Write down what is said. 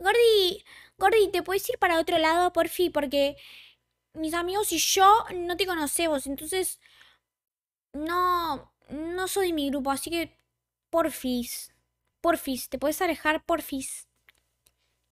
Gordi, Gordi, ¿te puedes ir para otro lado, por fin? Porque mis amigos y yo no te conocemos, entonces no, no soy de mi grupo, así que por fin, ¿te puedes alejar, fin.